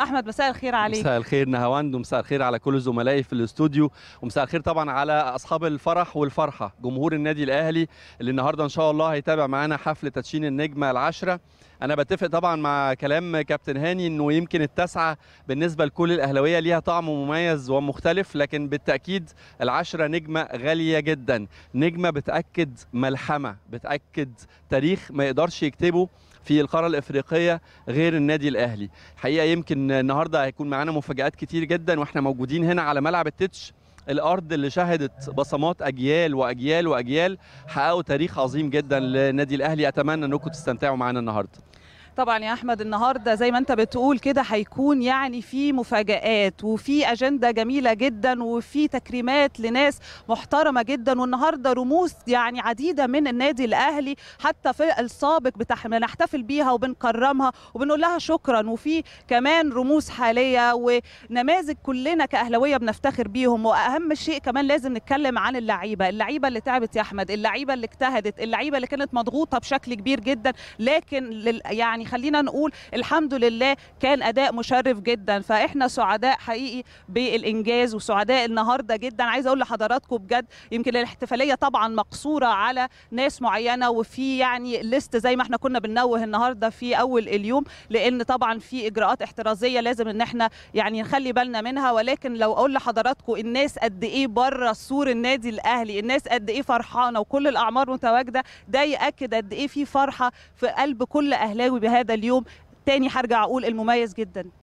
احمد مساء الخير عليك مساء الخير نهاوند ومساء الخير على كل زملائي في الاستوديو ومساء الخير طبعا على اصحاب الفرح والفرحه جمهور النادي الاهلي اللي النهارده ان شاء الله هيتابع معانا حفل تدشين النجمه العشره انا بتفق طبعا مع كلام كابتن هاني انه يمكن التاسعه بالنسبه لكل الاهلاويه ليها طعم مميز ومختلف لكن بالتاكيد العشره نجمه غاليه جدا نجمه بتاكد ملحمه بتاكد تاريخ ما يقدرش يكتبه في القاره الافريقيه غير النادي الاهلي الحقيقه يمكن النهارده هيكون معانا مفاجات كتير جدا واحنا موجودين هنا على ملعب التتش الارض اللي شهدت بصمات اجيال واجيال واجيال حققوا تاريخ عظيم جدا للنادي الاهلي اتمنى انكم تستمتعوا معانا النهارده طبعا يا احمد النهارده زي ما انت بتقول كده هيكون يعني في مفاجات وفي اجنده جميله جدا وفي تكريمات لناس محترمه جدا والنهارده رموز يعني عديده من النادي الاهلي حتى في السابق بنحتفل بيها وبنكرمها وبنقول لها شكرا وفي كمان رموز حاليه ونماذج كلنا كاهلاويه بنفتخر بيهم واهم شيء كمان لازم نتكلم عن اللعيبه اللعيبه اللي تعبت يا احمد اللعيبه اللي اجتهدت اللعيبه اللي كانت مضغوطه بشكل كبير جدا لكن يعني يعني خلينا نقول الحمد لله كان اداء مشرف جدا فاحنا سعداء حقيقي بالانجاز وسعداء النهارده جدا عايز اقول لحضراتكم بجد يمكن الاحتفاليه طبعا مقصوره على ناس معينه وفي يعني ليست زي ما احنا كنا بننوه النهارده في اول اليوم لان طبعا في اجراءات احترازيه لازم ان احنا يعني نخلي بالنا منها ولكن لو اقول لحضراتكم الناس قد ايه بره سور النادي الاهلي الناس قد ايه فرحانه وكل الاعمار متواجده ده ياكد قد ايه في فرحه في قلب كل اهلاوي هذا اليوم تاني هرجع اقول المميز جدا